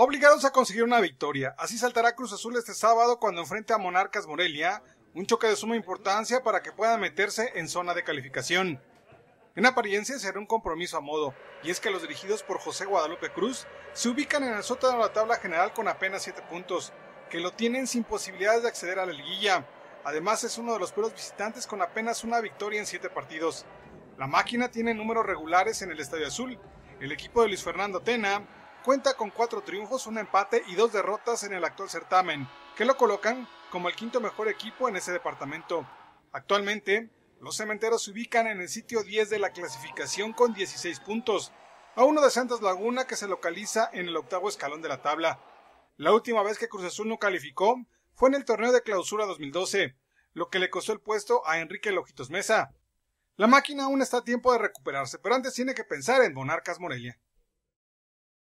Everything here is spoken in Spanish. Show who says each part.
Speaker 1: obligados a conseguir una victoria. Así saltará Cruz Azul este sábado cuando enfrente a Monarcas Morelia, un choque de suma importancia para que pueda meterse en zona de calificación. En apariencia será un compromiso a modo, y es que los dirigidos por José Guadalupe Cruz se ubican en el sótano de la tabla general con apenas 7 puntos, que lo tienen sin posibilidades de acceder a la liguilla. Además es uno de los pueblos visitantes con apenas una victoria en 7 partidos. La máquina tiene números regulares en el Estadio Azul. El equipo de Luis Fernando Tena cuenta con cuatro triunfos, un empate y dos derrotas en el actual certamen, que lo colocan como el quinto mejor equipo en ese departamento. Actualmente, los cementeros se ubican en el sitio 10 de la clasificación con 16 puntos, a uno de Santos Laguna que se localiza en el octavo escalón de la tabla. La última vez que Cruz Azul no calificó fue en el torneo de clausura 2012, lo que le costó el puesto a Enrique Lojitos Mesa. La máquina aún está a tiempo de recuperarse, pero antes tiene que pensar en Monarcas Morelia.